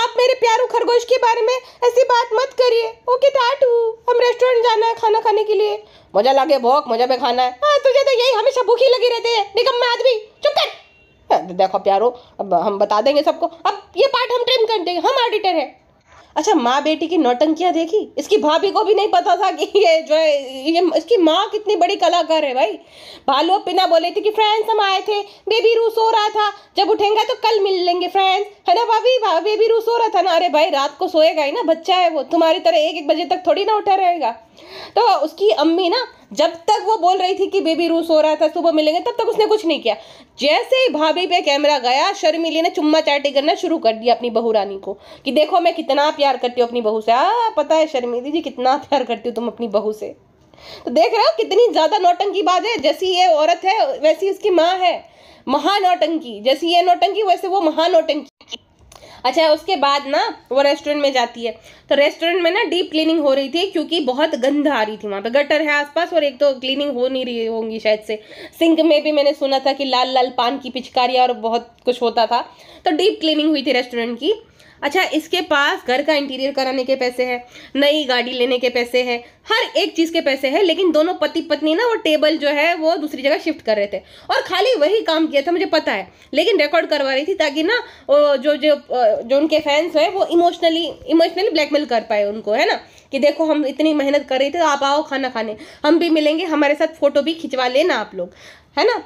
आप मेरे प्यारू खरगोश के बारे में ऐसी बात मत करिए ओके टाटू हम रेस्टोरेंट जाना है खाना खाने के लिए मजा लगे भोग मजा में खाना है आ, हाँ, तुझे तो यही हमेशा भूखी लगी रहती है निकम में आदमी चुप कर देखो प्यारो अब हम बता देंगे सबको अब ये पार्ट हम ट्रिम कर देंगे हम ऑडिटर हैं अच्छा माँ बेटी की नौटंकियाँ देखी इसकी भाभी को भी नहीं पता था कि ये जो है ये इसकी माँ कितनी बड़ी कलाकार है भाई भालू पिना बोले थे कि फ्रेंड्स हम आए थे बेबी रू सो रहा था जब उठेंगे तो कल मिल लेंगे फ्रेंड्स है ना भाभी बेबी रू सो रहा था ना अरे भाई रात को सोएगा ही ना बच्चा है वो तुम्हारी तरह एक एक बजे तक थोड़ी ना उठा रहेगा तो उसकी अम्मी ना जब तक वो बोल रही थी कि बेबी रू सो रहा था सुबह मिलेंगे तब तक उसने कुछ नहीं किया जैसे ही भाभी पे कैमरा गया शर्मिली ने चुम्मा चाटी करना शुरू कर दिया अपनी बहू रानी को कि देखो मैं कितना प्यार करती हूँ अपनी बहू से आ पता है शर्मिली जी कितना प्यार करती हूँ तुम अपनी बहू से तो देख रहे हो कितनी ज़्यादा नौटंकी बात है जैसी ये औरत है वैसी उसकी माँ है महानौटंकी जैसी ये नौटंकी वैसे वो महानौटंकी अच्छा उसके बाद ना वो रेस्टोरेंट में जाती है तो रेस्टोरेंट में ना डीप क्लीनिंग हो रही थी क्योंकि बहुत गंध आ रही थी वहाँ पे गटर है आसपास और एक तो क्लीनिंग हो नहीं रही होंगी शायद से सिंक में भी मैंने सुना था कि लाल लाल पान की पिचकारियाँ और बहुत कुछ होता था तो डीप क्लीनिंग हुई थी रेस्टोरेंट की अच्छा इसके पास घर का इंटीरियर कराने के पैसे हैं नई गाड़ी लेने के पैसे हैं हर एक चीज़ के पैसे हैं लेकिन दोनों पति पत्नी ना वो टेबल जो है वो दूसरी जगह शिफ्ट कर रहे थे और खाली वही काम किया था मुझे पता है लेकिन रिकॉर्ड करवा रही थी ताकि ना जो जो जो उनके फैंस हैं वो इमोशनली इमोशनली ब्लैकमेल कर पाए उनको है ना कि देखो हम इतनी मेहनत कर रहे थे तो आप आओ खाना खाने हम भी मिलेंगे हमारे साथ फ़ोटो भी खिंचवा लेना आप लोग है ना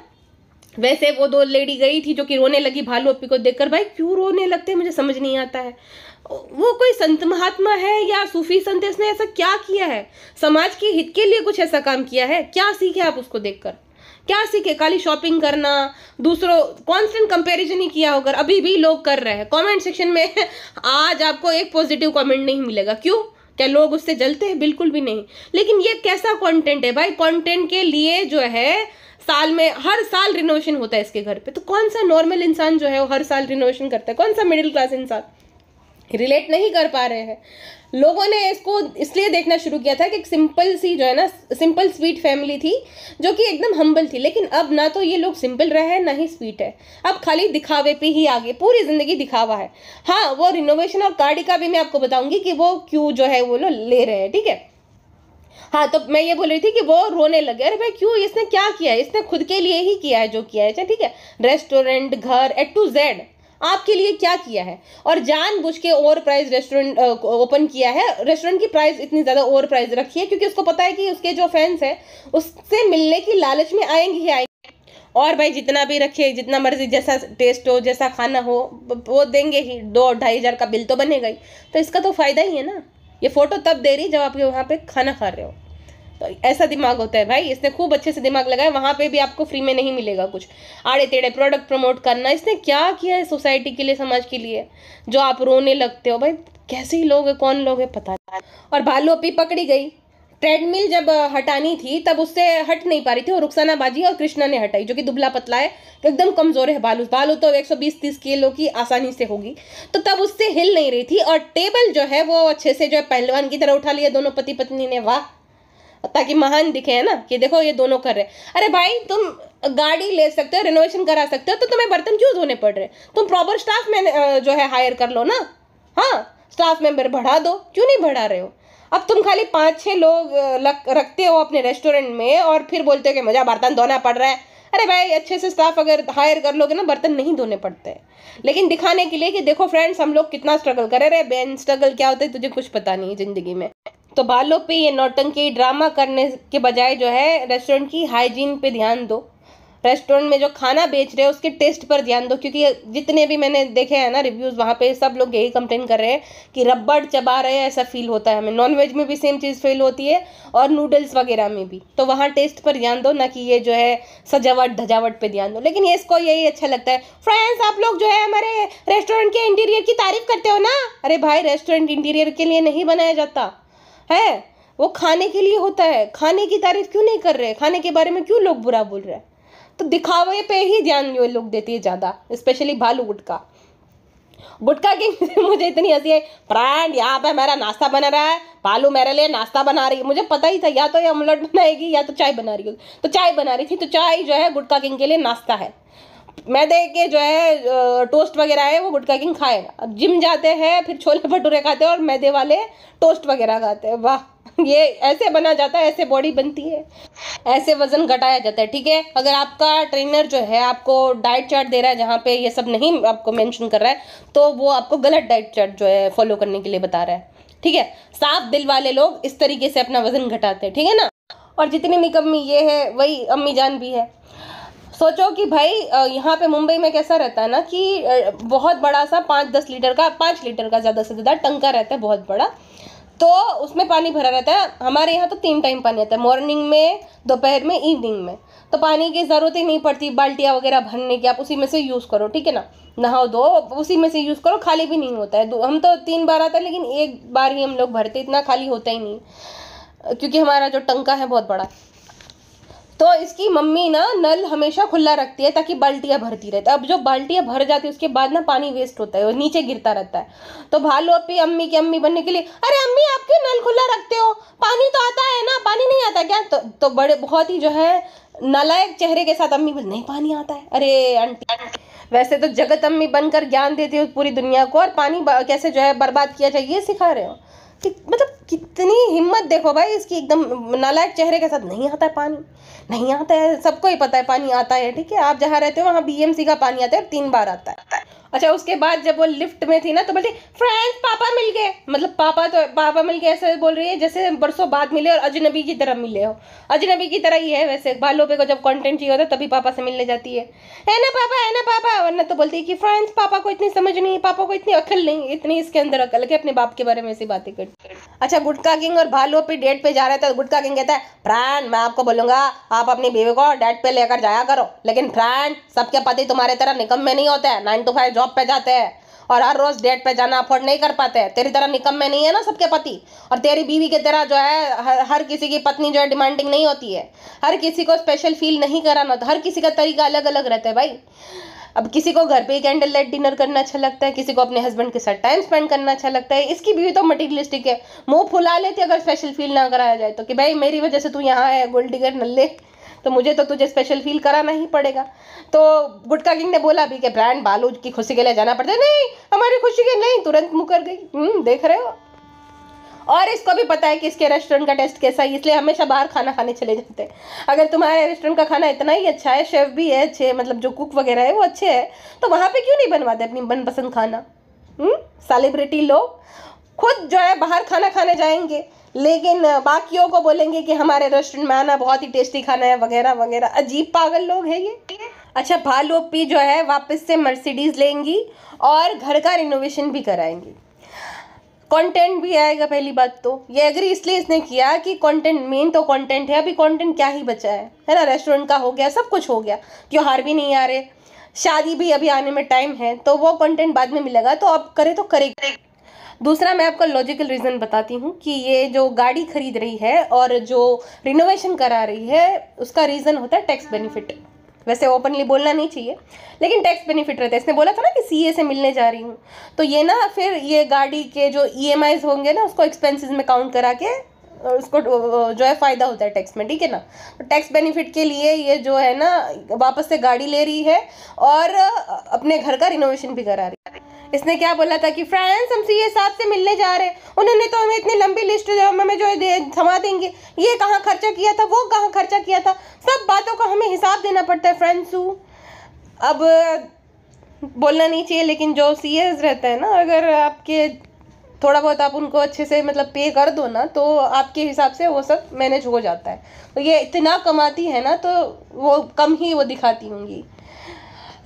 वैसे वो दो लेडी गई थी जो कि रोने लगी भालू अपी को देखकर भाई क्यों रोने लगते हैं मुझे समझ नहीं आता है वो कोई संत महात्मा है या सूफी संत इसने ऐसा क्या किया है समाज के हित के लिए कुछ ऐसा काम किया है क्या सीखे आप उसको देखकर क्या सीखे खाली शॉपिंग करना दूसरों कॉन्स्टेंट कंपेरिजन ही किया होगा अभी भी लोग कर रहे हैं कमेंट सेक्शन में आज आपको एक पॉजिटिव कमेंट नहीं मिलेगा क्यों क्या लोग उससे जलते हैं बिल्कुल भी नहीं लेकिन ये कैसा कंटेंट है भाई कंटेंट के लिए जो है साल में हर साल रिनोवेशन होता है इसके घर पे तो कौन सा नॉर्मल इंसान जो है वो हर साल रिनोवेशन करता है कौन सा मिडिल क्लास इंसान रिलेट नहीं कर पा रहे हैं लोगों ने इसको इसलिए देखना शुरू किया था कि एक सिंपल सी जो है ना सिंपल स्वीट फैमिली थी जो कि एकदम हम्बल थी लेकिन अब ना तो ये लोग सिंपल रहे हैं ना ही स्वीट है अब खाली दिखावे पे ही आगे पूरी ज़िंदगी दिखावा है हाँ वो रिनोवेशन और कार्डिका का भी मैं आपको बताऊंगी कि वो क्यों जो है वो लोग ले रहे हैं ठीक है हाँ तो मैं ये बोल रही थी कि वो रोने लगे अरे भाई क्यों इसने क्या किया है इसने खुद के लिए ही किया है जो किया है अच्छा, ठीक है रेस्टोरेंट घर एट टू जेड आपके लिए क्या किया है और जान बुझ के ओवर प्राइज़ रेस्टोरेंट ओपन किया है रेस्टोरेंट की प्राइस इतनी ज़्यादा ओवर प्राइज रखी है क्योंकि उसको पता है कि उसके जो फैंस हैं उससे मिलने की लालच में आएंगे ही आएंगे और भाई जितना भी रखे जितना मर्जी जैसा टेस्ट हो जैसा खाना हो वो देंगे ही दो ढाई हज़ार का बिल तो बनेगा ही तो इसका तो फ़ायदा ही है ना ये फ़ोटो तब दे रही जब आप वहाँ पर खाना खा रहे हो ऐसा दिमाग होता है भाई इसने खूब अच्छे से दिमाग लगाया वहाँ पे भी आपको फ्री में नहीं मिलेगा कुछ आड़े तेड़े प्रोडक्ट प्रमोट करना इसने क्या किया है सोसाइटी के लिए समाज के लिए जो आप रोने लगते हो भाई कैसे ही लोग है कौन लोग है पता नहीं और अपी पकड़ी गई ट्रेडमिल जब हटानी थी तब उससे हट नहीं पा रही थी और रुखसाना बाजी और कृष्णा ने हटाई जो कि दुबला पतला है तो एकदम कमज़ोर है बालू बालू तो 120-30 किलो की आसानी से होगी तो तब उससे हिल नहीं रही थी और टेबल जो है वो अच्छे से जो है पहलवान की तरह उठा लिया दोनों पति पत्नी ने वाह ताकि महान दिखे है ना कि देखो ये दोनों कर रहे अरे भाई तुम गाड़ी ले सकते हो रिनोवेशन करा सकते हो तो तुम्हें बर्तन क्यों धोने पड़ रहे तुम प्रॉपर स्टाफ में जो है हायर कर लो ना हाँ स्टाफ मेंबर बढ़ा दो क्यों नहीं बढ़ा रहे हो अब तुम खाली पाँच छः लोग रखते हो अपने रेस्टोरेंट में और फिर बोलते हो कि मुझे बर्तन धोना पड़ रहा है अरे भाई अच्छे से स्टाफ अगर हायर कर लोगे ना बर्तन नहीं धोने पड़ते हैं लेकिन दिखाने के लिए कि देखो फ्रेंड्स हम लोग कितना स्ट्रगल कर रहे बेन स्ट्रगल क्या होता है तुझे कुछ पता नहीं है ज़िंदगी में तो बालों पे ये नौटंकी ड्रामा करने के बजाय जो है रेस्टोरेंट की हाइजीन पे ध्यान दो रेस्टोरेंट में जो खाना बेच रहे हो उसके टेस्ट पर ध्यान दो क्योंकि जितने भी मैंने देखे हैं ना रिव्यूज़ वहाँ पे सब लोग यही कंप्लेन कर रहे हैं कि रबड़ चबा रहे हैं ऐसा फील होता है हमें नॉनवेज में भी सेम चीज़ फील होती है और नूडल्स वगैरह में भी तो वहाँ टेस्ट पर ध्यान दो ना कि ये जो है सजावट धजावट पर ध्यान दो लेकिन ये इसको यही अच्छा लगता है फ्रेंड्स आप लोग जो है हमारे रेस्टोरेंट के इंटीरियर की तारीफ करते हो ना अरे भाई रेस्टोरेंट इंटीरियर के लिए नहीं बनाया जाता है वो खाने के लिए होता है खाने की तारीफ क्यों नहीं कर रहे खाने के बारे में क्यों लोग बुरा बोल रहे हैं तो दिखावे पे ही ध्यान ये लोग देते हैं ज़्यादा स्पेशली भालू गुटका गुटका की मुझे इतनी हंसी है फ्रेंड यहाँ पे मेरा नाश्ता बना रहा है भालू मेरे लिए नाश्ता बना रही है मुझे पता ही था या तो ये ऑमलेट बनाएगी या तो चाय बना रही होगी तो चाय बना रही थी तो चाय जो है गुटका किंग के लिए नाश्ता है मैदे के जो है टोस्ट वगैरह है वो गुटका किंग खाए जिम जाते हैं फिर छोले भटूरे खाते हैं और मैदे वाले टोस्ट वगैरह खाते हैं वाह ये ऐसे बना जाता है ऐसे बॉडी बनती है ऐसे वजन घटाया जाता है ठीक है अगर आपका ट्रेनर जो है आपको डाइट चार्ट दे रहा है जहाँ पे ये सब नहीं आपको मेंशन कर रहा है तो वो आपको गलत डाइट चार्ट जो है फॉलो करने के लिए बता रहा है ठीक है साफ दिल वाले लोग इस तरीके से अपना वजन घटाते हैं ठीक है ना और जितनी भी में ये है वही अम्मी जान भी है सोचो कि भाई यहाँ पे मुंबई में कैसा रहता है ना कि बहुत बड़ा सा पाँच दस लीटर का पाँच लीटर का ज़्यादा से ज़्यादा टंका रहता है बहुत बड़ा तो उसमें पानी भरा रहता है हमारे यहाँ तो तीन टाइम पानी आता है मॉर्निंग में दोपहर में इवनिंग में तो पानी की ज़रूरत ही नहीं पड़ती बाल्टियाँ वगैरह भरने की आप उसी में से यूज़ करो ठीक है ना नहाओ दो उसी में से यूज़ करो खाली भी नहीं होता है हम तो तीन बार आता है लेकिन एक बार ही हम लोग भरते इतना खाली होता ही नहीं क्योंकि हमारा जो टंका है बहुत बड़ा तो इसकी मम्मी ना नल हमेशा खुला रखती है ताकि बाल्टियाँ भरती रहती तो है अब जो बाल्टियाँ भर जाती है उसके बाद ना पानी वेस्ट होता है और नीचे गिरता रहता है तो भालू अपनी अम्मी की अम्मी बनने के लिए अरे अम्मी आप क्यों नल खुला रखते हो पानी तो आता है ना पानी नहीं आता क्या तो, तो बड़े बहुत ही जो है नलायक चेहरे के साथ अम्मी बोल नहीं पानी आता है अरे आंटी वैसे तो जगत अम्मी बनकर ज्ञान देती हो पूरी दुनिया को और पानी कैसे जो है बर्बाद किया जाए ये सिखा रहे हो कि मतलब कितनी हिम्मत देखो भाई इसकी एकदम नालायक चेहरे के साथ नहीं आता है पानी नहीं आता है सबको ही पता है पानी आता है ठीक है आप जहाँ रहते हो वहाँ बीएमसी का पानी आता है तीन बार आता है अच्छा उसके बाद जब वो लिफ्ट में थी ना तो बोलती फ्रेंड पापा मिल गए मतलब पापा तो पापा मिल गए ऐसे बोल रही है जैसे बरसों बाद मिले और अजनबी की तरह मिले हो अजनबी की तरह ही है वैसे बालों पे को जब कंटेंट चाहिए होता है तभी पापा से मिलने जाती है है ना पापा है ना पापा वरना तो बोलती है कि फ्रेंड्स पापा को इतनी समझ नहीं पापा को इतनी अकल नहीं इतनी इसके अंदर अकल के अपने बाप के बारे में ऐसी बातें करती अच्छा गुटका किंग और भालू अपनी डेट पे जा रहे थे तो गुटका किंग कहता है फ्रेंड मैं आपको बोलूंगा आप अपनी बीवी को डेट पे लेकर जाया करो लेकिन फ्रेंड सबके पति तुम्हारे तरह निकम में नहीं होता है नाइन टू फाइव जॉब पे जाते हैं और हर रोज डेट पे जाना अफोर्ड नहीं कर पाते तेरी तरह निकम में नहीं है ना सबके पति और तेरी बीवी के तरह जो है हर, हर किसी की पत्नी जो है डिमांडिंग नहीं होती है हर किसी को स्पेशल फील नहीं कराना होता हर किसी का तरीका अलग अलग रहता है भाई अब किसी को घर पे ही कैंडल लाइट डिनर करना अच्छा लगता है किसी को अपने हस्बैंड के साथ टाइम स्पेंड करना अच्छा लगता है इसकी बीवी तो मटीरियलिस्टिक है मुंह फुला लेती अगर स्पेशल फील ना कराया जाए तो कि भाई मेरी वजह से तू यहाँ है गोल्ड डिगर नल्ले तो मुझे तो तुझे स्पेशल फील कराना ही पड़ेगा तो गुटका किंग ने बोला भी कि ब्रांड बालू की खुशी के लिए जाना पड़ता है नहीं हमारी खुशी के नहीं तुरंत मुकर गई हम्म, देख रहे हो और इसको भी पता है कि इसके रेस्टोरेंट का टेस्ट कैसा है इसलिए हमेशा बाहर खाना खाने चले जाते हैं अगर तुम्हारे रेस्टोरेंट का खाना इतना ही अच्छा है शेफ़ भी है अच्छे मतलब जो कुक वगैरह है वो अच्छे हैं तो वहाँ पे क्यों नहीं बनवाते अपनी मनपसंद खाना सेलिब्रिटी हम्म, लोग खुद जो है बाहर खाना खाने जाएंगे लेकिन बाकियों को बोलेंगे कि हमारे रेस्टोरेंट में आना बहुत ही टेस्टी खाना है वगैरह वगैरह अजीब पागल लोग हैं ये अच्छा भालू पी जो है वापस से मर्सिडीज़ लेंगी और घर का रिनोवेशन भी कराएंगी कंटेंट भी आएगा पहली बात तो ये एग्री इसलिए इसने किया कि कंटेंट मेन तो कंटेंट है अभी कंटेंट क्या ही बचा है है ना रेस्टोरेंट का हो गया सब कुछ हो गया त्यौहार भी नहीं आ रहे शादी भी अभी आने में टाइम है तो वो कंटेंट बाद में मिलेगा तो अब करे तो करेगा दूसरा मैं आपको लॉजिकल रीज़न बताती हूँ कि ये जो गाड़ी खरीद रही है और जो रिनोवेशन करा रही है उसका रीज़न होता है टैक्स बेनिफिट वैसे ओपनली बोलना नहीं चाहिए लेकिन टैक्स बेनिफिट रहता है इसने बोला था ना कि सी से मिलने जा रही हूँ तो ये ना फिर ये गाड़ी के जो ई होंगे ना उसको एक्सपेंसिस में काउंट करा के उसको जो है फ़ायदा होता है टैक्स में ठीक है ना तो टैक्स बेनिफिट के लिए ये जो है ना वापस से गाड़ी ले रही है और अपने घर का रिनोवेशन भी करा रही है इसने क्या बोला था कि फ्रेंड्स हम सी साहब से मिलने जा रहे हैं उन्होंने तो हमें इतनी लंबी लिस्ट जो हमें जो दे थमा देंगे ये कहाँ खर्चा किया था वो कहाँ खर्चा किया था सब बातों का हमें हिसाब देना पड़ता है फ्रेंसू अब बोलना नहीं चाहिए लेकिन जो सी रहते हैं ना अगर आपके थोड़ा बहुत आप उनको अच्छे से मतलब पे कर दो ना तो आपके हिसाब से वो सब मैनेज हो जाता है तो ये इतना कमाती है ना तो वो कम ही वो दिखाती होंगी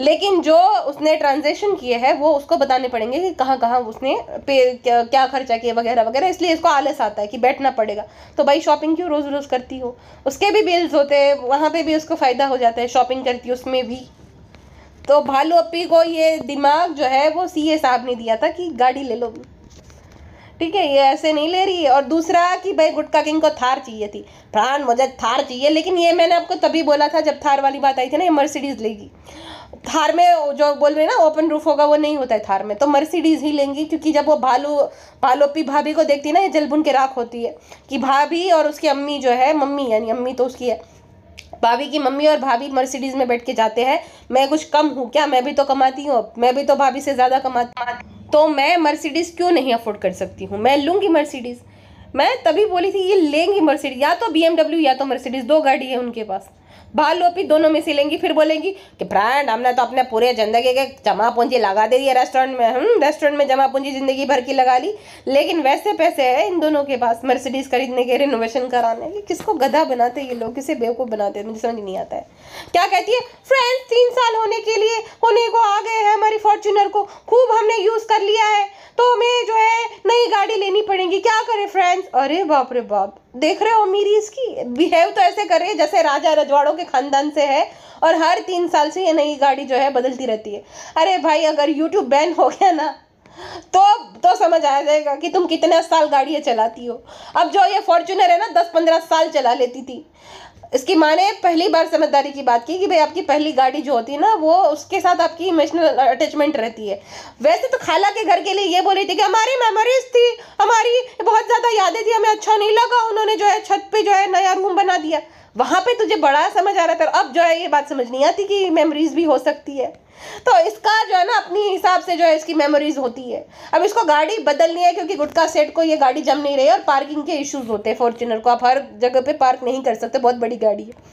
लेकिन जो उसने ट्रांजेक्शन किए हैं वो उसको बताने पड़ेंगे कि कहाँ कहाँ उसने पे क्या, क्या खर्चा किया वगैरह वगैरह इसलिए इसको आलस आता है कि बैठना पड़ेगा तो भाई शॉपिंग क्यों रोज़ रोज़ करती हो उसके भी बिल्स होते हैं वहाँ पर भी उसको फ़ायदा हो जाता है शॉपिंग करती है उसमें भी तो भालू अपी को ये दिमाग जो है वो सी ए साहब ने दिया था कि गाड़ी ले लो भी ठीक है ये ऐसे नहीं ले रही है और दूसरा कि भाई गुटका किंग को थार चाहिए थी प्राण मुझे थार चाहिए लेकिन ये मैंने आपको तभी बोला था जब थार वाली बात आई थी ना ये मर्सिडीज़ लेगी थार में जो बोल रहे हैं ना ओपन रूफ होगा वो नहीं होता है थार में तो मर्सिडीज़ ही लेंगी क्योंकि जब वो भालू भालोपी भाभी को देखती है ना ये जलबुन के राख होती है कि भाभी और उसकी अम्मी जो है मम्मी यानी अम्मी तो उसकी है भाभी की मम्मी और भाभी मर्सिडीज़ में बैठ के जाते हैं मैं कुछ कम हूँ क्या मैं भी तो कमाती हूँ मैं भी तो भाभी से ज़्यादा कमाती हूँ तो मैं मर्सिडीज़ क्यों नहीं अफोर्ड कर सकती हूँ मैं लूँगी मर्सिडीज़ मैं तभी बोली थी ये लेंगी मर्सिडीज या तो बी या तो मर्सिडीज़ दो गाड़ी है उनके पास बाल लोपी दोनों में सिलेंगी फिर बोलेंगी कि फ्रेंड हमने तो अपने पूरे ज़िंदगी के जमा पूंजी लगा दे दी है रेस्टोरेंट में हम हम्म, रेस्टोरेंट में जमा पूंजी ज़िंदगी भर की लगा ली लेकिन वैसे पैसे है इन दोनों के पास मर्सिडीज़ खरीदने के रिनोवेशन कराने के किसको गधा बनाते ये लोग किसे बेवकूफ़ बनाते मुझे समझ नहीं आता है क्या कहती है फ्रेंड्स तीन साल होने के लिए होने को आ गए हैं हमारी फॉर्चूनर को खूब हमने यूज़ कर लिया है तो हमें जो है नई गाड़ी लेनी पड़ेगी क्या करें फ्रेंड्स अरे बाप रे बाप देख रहे हो अमीरी इसकी बिहेव तो ऐसे करे जैसे राजा रजवाड़ों के खानदान से है और हर तीन साल से ये नई गाड़ी जो है बदलती रहती है अरे भाई अगर यूट्यूब बैन हो गया ना तो तो समझ आ जाएगा कि तुम कितने साल गाड़ियाँ चलाती हो अब जो ये फॉर्चुनर है ना दस पंद्रह साल चला लेती थी इसकी माँ ने पहली बार समझदारी की बात की कि भाई आपकी पहली गाड़ी जो होती है ना वो उसके साथ आपकी इमोशनल अटैचमेंट रहती है वैसे तो खाला के घर के लिए ये बोल रही थी कि हमारी मेमोरीज थी हमारी बहुत ज़्यादा यादें थी हमें अच्छा नहीं लगा उन्होंने जो है छत पर जो है नया रूम बना दिया वहाँ पे तुझे बड़ा समझ आ रहा था अब जो है ये बात समझ नहीं आती कि मेमोरीज भी हो सकती है तो इसका जो है ना अपने हिसाब से जो है इसकी मेमोरीज होती है अब इसको गाड़ी बदलनी है क्योंकि गुटका सेट को ये गाड़ी जम नहीं रही और पार्किंग के इश्यूज होते हैं फॉर्चुनर को आप हर जगह पे पार्क नहीं कर सकते बहुत बड़ी गाड़ी है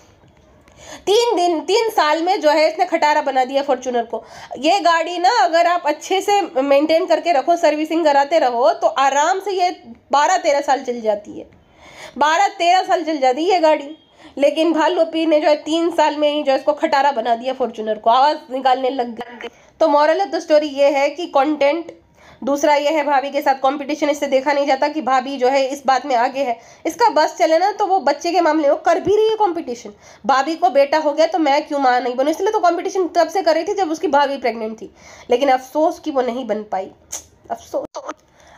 तीन दिन तीन साल में जो है इसने खटारा बना दिया फॉर्चूनर को ये गाड़ी ना अगर आप अच्छे से मेंटेन करके रखो सर्विसिंग कराते रहो तो आराम से ये बारह तेरह साल चल जाती है बारह तेरह साल चल जाती है ये गाड़ी लेकिन भालूपी ने जो है तीन साल में ही जो है इसको खटारा बना दिया फॉर्चूनर को आवाज़ निकालने लग गई तो मॉरल ऑफ द स्टोरी ये है कि कंटेंट दूसरा ये है भाभी के साथ कंपटीशन इससे देखा नहीं जाता कि भाभी जो है इस बात में आगे है इसका बस चले ना तो वो बच्चे के मामले में कर भी रही है कंपटीशन भाभी को बेटा हो गया तो मैं क्यों माँ नहीं बनू इसलिए तो कंपटीशन तब से कर रही थी जब उसकी भाभी प्रेग्नेंट थी लेकिन अफसोस कि वो नहीं बन पाई अफसोस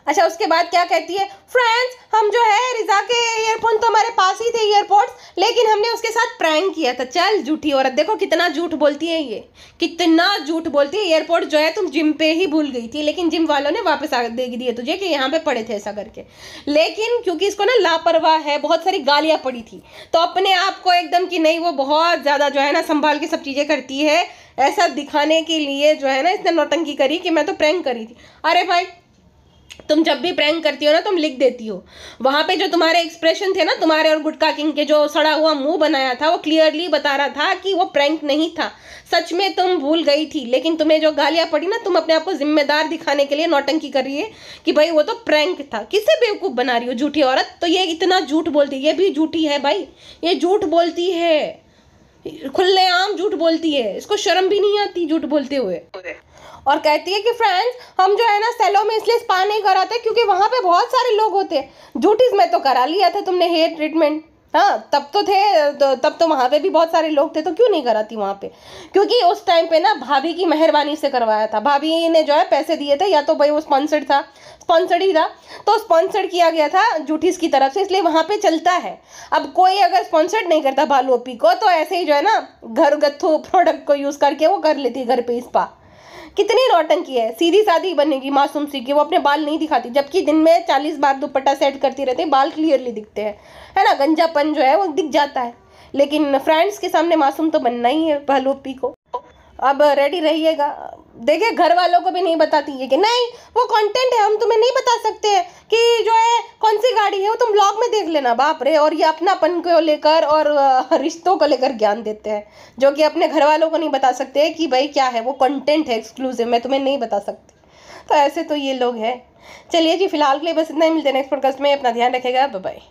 अच्छा उसके बाद क्या कहती है फ्रेंड्स हम जो है रिजा के एयरफोन तो हमारे पास ही थे एयरपोर्ट लेकिन हमने उसके साथ प्रैंक किया था चल झूठी औरत देखो कितना झूठ बोलती है ये कितना झूठ बोलती है एयरपोर्ट जो है तुम जिम पे ही भूल गई थी लेकिन जिम वालों ने वापस आ दे दिए तुझे कि यहाँ पे पड़े थे ऐसा करके लेकिन क्योंकि इसको ना लापरवाह है बहुत सारी गालियाँ पड़ी थी तो अपने आप को एकदम कि नहीं वो बहुत ज़्यादा जो है ना संभाल के सब चीज़ें करती है ऐसा दिखाने के लिए जो है ना इसने नौटंकी करी कि मैं तो प्रैंक करी थी अरे भाई तुम जब भी प्रैंक करती हो ना तुम लिख देती हो वहाँ पे जो तुम्हारे एक्सप्रेशन थे ना तुम्हारे और गुटका किंग के जो सड़ा हुआ मुंह बनाया था वो क्लियरली बता रहा था कि वो प्रैंक नहीं था सच में तुम भूल गई थी लेकिन तुम्हें जो गालियाँ पड़ी ना तुम अपने आप को जिम्मेदार दिखाने के लिए नौटंकी कर रही है कि भाई वो तो प्रैंक था किसे बेवकूफ़ बना रही हो झूठी औरत तो ये इतना झूठ बोलती है ये भी झूठी है भाई ये झूठ बोलती है आम झूठ बोलती है इसको शर्म भी नहीं आती झूठ बोलते हुए और कहती है कि फ्रेंड्स हम जो है ना सेलो में इसलिए स्पा नहीं कराते क्योंकि वहाँ पे बहुत सारे लोग होते हैं जूटीज़ में तो करा लिया था तुमने हेयर ट्रीटमेंट हाँ तब तो थे तो, तब तो वहाँ पे भी बहुत सारे लोग थे तो क्यों नहीं कराती वहाँ पे क्योंकि उस टाइम पे ना भाभी की मेहरबानी से करवाया था भाभी ने जो है पैसे दिए थे या तो भाई वो स्पॉन्सर्ड था स्पॉन्सर्ड ही था तो स्पॉन्सर्ड किया गया था जूठीस की तरफ से इसलिए वहाँ पे चलता है अब कोई अगर स्पॉन्सर्ड नहीं करता भालू ओपी को तो ऐसे ही जो है ना घर गत्थू प्रोडक्ट को यूज़ करके वो कर लेती है घर पर इस्पा कितनी नौटंकी है सीधी सादी बनेगी मासूम सी की वो अपने बाल नहीं दिखाती जबकि दिन में चालीस बार दुपट्टा सेट करती रहती है बाल क्लियरली दिखते हैं है ना गंजापन जो है वो दिख जाता है लेकिन फ्रेंड्स के सामने मासूम तो बनना ही है पहलोपी को अब रेडी रहिएगा देखिए घर वालों को भी नहीं बताती है कि नहीं वो कंटेंट है हम तुम्हें नहीं बता सकते कि जो है कौन सी गाड़ी है वो तुम ब्लॉग में देख लेना बाप रे और ये अपनापन को लेकर और रिश्तों को लेकर ज्ञान देते हैं जो कि अपने घर वालों को नहीं बता सकते कि भाई क्या है वो कंटेंट है एक्सक्लूसिव मैं तुम्हें नहीं बता सकती तो ऐसे तो ये लोग हैं चलिए जी फिलहाल के लिए बस इतना ही मिलते हैं नेक्स्ट पॉडकास्ट में अपना ध्यान रखेगा बाय